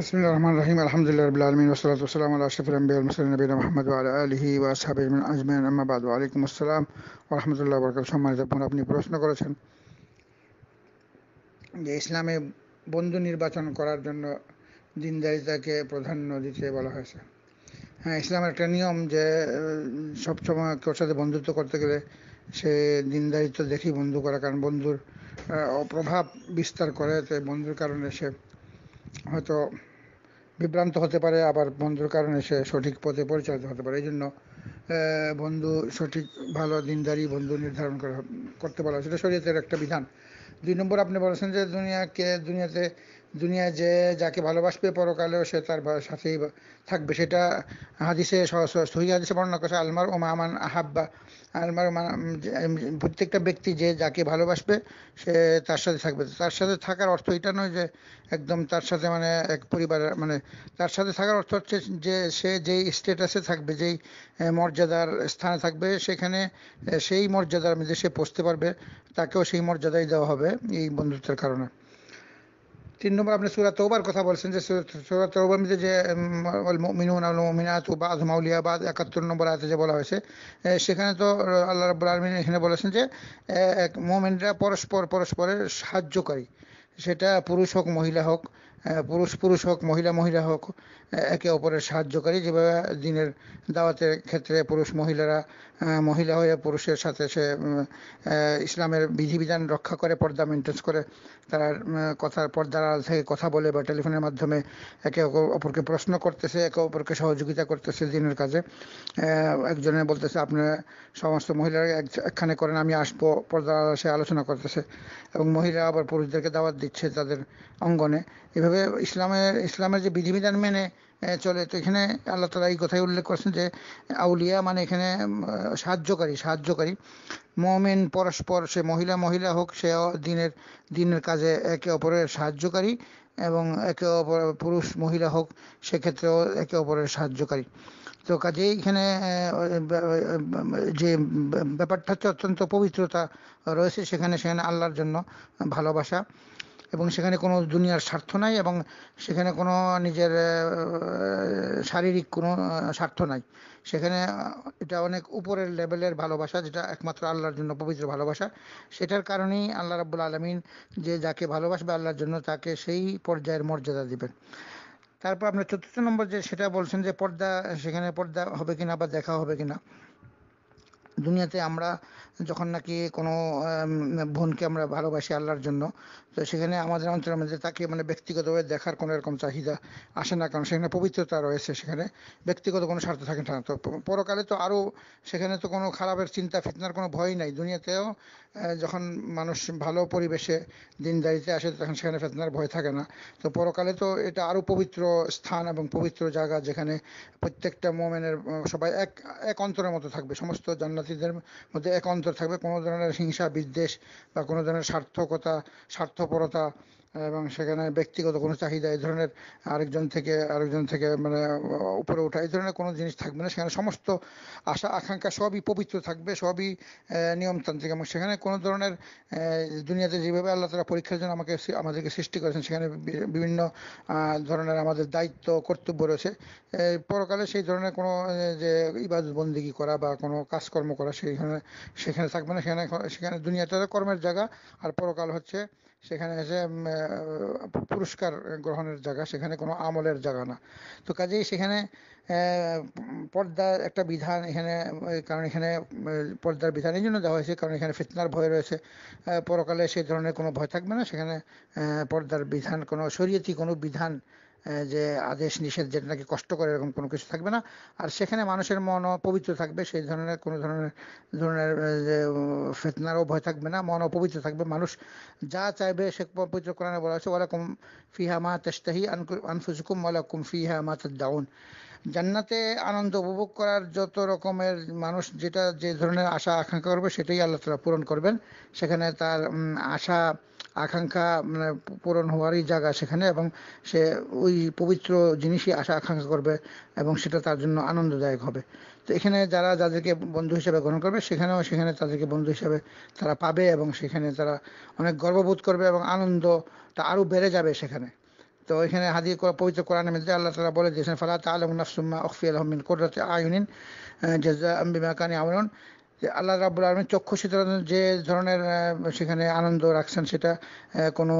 বিসমিল্লাহ রহমান রহিম আলহামদুলিল্লাহ রবিল আলমিন ওসলাত ওসলাম আল আশফ রাম বিআল আপনি প্রশ্ন করেছেন যে ইসলামে বন্ধু নির্বাচন করার জন্য দিনদারিতাকে প্রাধান্য দিতে বলা হয়েছে হ্যাঁ ইসলামের একটা নিয়ম যে সবসময় কেউ সাথে বন্ধুত্ব করতে গেলে সে দিনদারিত্ব দেখি বন্ধু করা কারণ বন্ধুর প্রভাব বিস্তার করে তো বন্ধুর কারণে সে হয়তো বিভ্রান্ত হতে পারে আবার বন্ধুর কারণে সে সঠিক পথে পরিচালিত হতে পারে এই জন্য বন্ধু সঠিক ভালো দিনদারি বন্ধু নির্ধারণ করা করতে পারা সেটা শরীয়তের একটা বিধান দুই নম্বর আপনি বলেছেন যে দুনিয়াকে দুনিয়াতে দুনিয়ায় যে যাকে ভালোবাসবে পরকালেও সে তার সাথেই থাকবে সেটা হাদিসে সহি হাদিসে বর্ণনা করেছে আলমার মামান আহাব্বা আলমার প্রত্যেকটা ব্যক্তি যে যাকে ভালোবাসবে সে তার সাথে থাকবে তার সাথে থাকার অর্থ এটা নয় যে একদম তার সাথে মানে এক পরিবারের মানে তার সাথে থাকার অর্থ হচ্ছে যে সে যেই স্টেটাসে থাকবে যেই মর্যাদার স্থানে থাকবে সেখানে সেই মর্যাদার মধ্যে সে পৌঁছতে পারবে তাকেও সেই মর্যাদাই দেওয়া হবে এই বন্ধুত্বের কারণে তিন নম্বর আপনি সুরাত তৌবার কথা বলছেন যে সুরাত তৌবার মধ্যে যে মিনুন আল মিনাত বাদ মাউলিয়া বাদ একাত্তর নম্বর আয়তে যে বলা হয়েছে সেখানে তো আল্লাহ রাবুল আলমিন এখানে বলেছেন যে এক মোমেনরা পরস্পর পরস্পরের সাহায্যকারী সেটা পুরুষ হোক মহিলা হোক পুরুষ পুরুষ হোক মহিলা মহিলা হোক একে অপরের সাহায্যকারী যেভাবে দিনের দাওয়াতের ক্ষেত্রে পুরুষ মহিলারা মহিলা হয়ে পুরুষের সাথে সে ইসলামের বিধিবিধান রক্ষা করে পর্দা মেনটেন্স করে তারা কথার পর্দার আড়াল থেকে কথা বলে বা টেলিফোনের মাধ্যমে একে অপরকে প্রশ্ন করতেছে একে অপরকে সহযোগিতা করতেছে দিনের কাজে একজনে বলতেছে আপনার সমস্ত মহিলারা একখানে করেন আমি আসবো পর্দার আড়াল সে আলোচনা করতেছে এবং মহিলা আবার পুরুষদেরকে দাওয়াত দিচ্ছে তাদের অঙ্গনে এভাবে ইসলামের ইসলামের যে বিধিবিধান মেনে চলে তো এখানে আল্লাহ তালা এই কথাই উল্লেখ করছেন যে আউলিয়া মানে এখানে সাহায্যকারী সাহায্যকারী মমিন পরস্পর সে মহিলা মহিলা হোক সে দিনের দিনের কাজে একে অপরের সাহায্যকারী এবং একে অপর পুরুষ মহিলা হোক সেক্ষেত্রেও একে অপরের সাহায্যকারী তো কাজে এখানে যে ব্যাপারটা হচ্ছে অত্যন্ত পবিত্রতা রয়েছে সেখানে সেখানে আল্লাহর জন্য ভালোবাসা এবং সেখানে কোনো দুনিয়ার স্বার্থ নাই এবং সেখানে কোনো নিজের শারীরিক কোনো স্বার্থ নাই সেখানে এটা অনেক উপরের লেভেলের ভালোবাসা যেটা একমাত্র আল্লাহর জন্য পবিত্র ভালোবাসা সেটার কারণেই আল্লাহ রাবুল আলমিন যে যাকে ভালোবাসবে আল্লাহর জন্য তাকে সেই পর্যায়ের মর্যাদা দিবেন তারপর আপনার চতুর্থ নম্বর যে সেটা বলছেন যে পর্দা সেখানে পর্দা হবে কিনা বা দেখা হবে কিনা দুনিয়াতে আমরা যখন নাকি কোনো বোনকে আমরা ভালোবাসি আল্লাহর জন্য তো সেখানে আমাদের অঞ্চলের মধ্যে তাকে মানে ব্যক্তিগতভাবে দেখার কোনো এরকম চাহিদা আসে না কারণ সেখানে পবিত্রতা রয়েছে সেখানে ব্যক্তিগত কোনো স্বার্থ থাকে না তো পরকালে তো আরও সেখানে তো কোনো খারাপের চিন্তা ফিতনার কোনো ভয় নাই দুনিয়াতেও যখন মানুষ ভালো পরিবেশে দিনদারিতে আসে তখন সেখানে ফেতনার ভয় থাকে না তো পরকালে তো এটা আরও পবিত্র স্থান এবং পবিত্র জায়গা যেখানে প্রত্যেকটা মোমেনের সবাই এক এক অন্তরের মতো থাকবে সমস্ত জান্নাত জান্নাতিদের মধ্যে এক অন্তর থাকবে কোনো ধরনের হিংসা বিদ্বেষ বা কোনো ধরনের স্বার্থকতা স্বার্থপরতা এবং সেখানে ব্যক্তিগত কোনো চাহিদা এই ধরনের আরেকজন থেকে আরেকজন থেকে মানে উপরে ওঠা এই ধরনের কোনো জিনিস থাকবে না সেখানে সমস্ত আশা আকাঙ্ক্ষা সবই পবিত্র থাকবে সবই নিয়মতান্ত্রিক এবং সেখানে কোনো ধরনের দুনিয়াতে যেভাবে আল্লাহ তারা পরীক্ষার জন্য আমাকে আমাদেরকে সৃষ্টি করেছেন সেখানে বিভিন্ন ধরনের আমাদের দায়িত্ব কর্তব্য রয়েছে পরকালে সেই ধরনের কোনো যে ইবাদত বন্দিগি করা বা কোনো কাজকর্ম করা সেখানে সেখানে থাকবে না সেখানে সেখানে দুনিয়াটা কর্মের জায়গা আর পরকাল হচ্ছে সেখানে এসে পুরস্কার গ্রহণের জায়গা সেখানে কোনো আমলের জায়গা না তো কাজেই সেখানে পর্দার একটা বিধান এখানে কারণ এখানে পর্দার বিধান এই জন্য দেওয়া হয়েছে কারণ এখানে ফিতনার ভয় রয়েছে পরকালে সেই ধরনের কোনো ভয় থাকবে না সেখানে পর্দার বিধান কোনো শরীয়তি কোনো বিধান যে আদেশ নিষেধ যেটা নাকি কষ্ট করে এরকম কোনো কিছু থাকবে না আর সেখানে মানুষের মনও পবিত্র থাকবে সেই ধরনের কোনো ধরনের ধরনের ফেতনারও ভয় থাকবে না মন পবিত্র থাকবে মানুষ যা চাইবে সে পবিত্র কোরআনে বলা হয়েছে ওয়ালাকুম ফিহা মা তেস্তাহি আনফুসুকুম ওয়ালাকুম ফিহা মা জান্নাতে আনন্দ উপভোগ করার যত রকমের মানুষ যেটা যে ধরনের আশা আকাঙ্ক্ষা করবে সেটাই আল্লাহ তালা পূরণ করবেন সেখানে তার আশা আকাঙ্ক্ষা মানে পূরণ হওয়ারই জায়গা সেখানে এবং সে ওই পবিত্র জিনিসই আশা আকাঙ্ক্ষা করবে এবং সেটা তার জন্য আনন্দদায়ক হবে তো এখানে যারা যাদেরকে বন্ধু হিসেবে গ্রহণ করবে সেখানেও সেখানে তাদেরকে বন্ধু হিসেবে তারা পাবে এবং সেখানে তারা অনেক গর্ববোধ করবে এবং আনন্দটা আরও বেড়ে যাবে সেখানে তো এখানে হাদি পবিত্র কোরআন মধ্যে আল্লাহ তালা বলে দিয়েছেন ফালা আলম নাফসুম্মা অখফি আলহমিন কোররাতে আয়ুনিন জজা আম্বিমা কানি আমরন আল্লাহ রাবুল আলমীর চক্ষু শীতল যে ধরনের সেখানে আনন্দ রাখছেন সেটা কোনো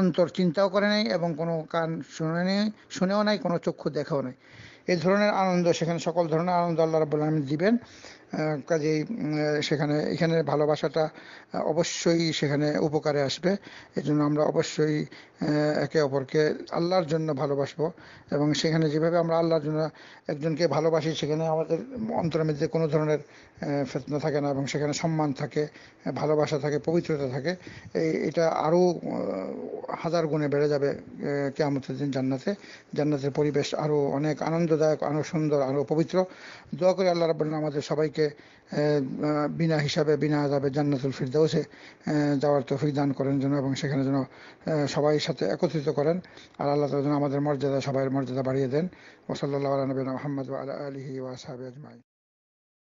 অন্তর চিন্তাও করে নাই এবং কোনো কান শুনে নেই শুনেও নাই কোনো চক্ষু দেখাও নাই এই ধরনের আনন্দ সেখানে সকল ধরনের আনন্দ আল্লাহ রাবুল আলমিন দিবেন কাজেই সেখানে এখানে ভালোবাসাটা অবশ্যই সেখানে উপকারে আসবে এজন্য আমরা অবশ্যই একে অপরকে আল্লাহর জন্য ভালোবাসবো এবং সেখানে যেভাবে আমরা আল্লাহর জন্য একজনকে ভালোবাসি সেখানে আমাদের অন্তরের মধ্যে কোনো ধরনের ফেতনা থাকে না এবং সেখানে সম্মান থাকে ভালোবাসা থাকে পবিত্রতা থাকে এই এটা আরও হাজার গুণে বেড়ে যাবে কেয়ামতের দিন জান্নাতে জান্নাতের পরিবেশ আরও অনেক আনন্দদায়ক আরও সুন্দর আরও পবিত্র দোয়া করে আল্লাহ রাবুল্লাহ আমাদের সবাইকে বিনা হিসাবে বিনা আজাবে জান্নাতুল ফিরদাউসে যাওয়ার তৌফিক দান করেন যেন এবং সেখানে যেন সবাই সাথে একত্রিত করেন আর আল্লাহ তালা যেন আমাদের মর্যাদা সবাই মর্যাদা বাড়িয়ে দেন ওসল্লা নবীন মোহাম্মদ আলহি ওয়াসাবে আজমাই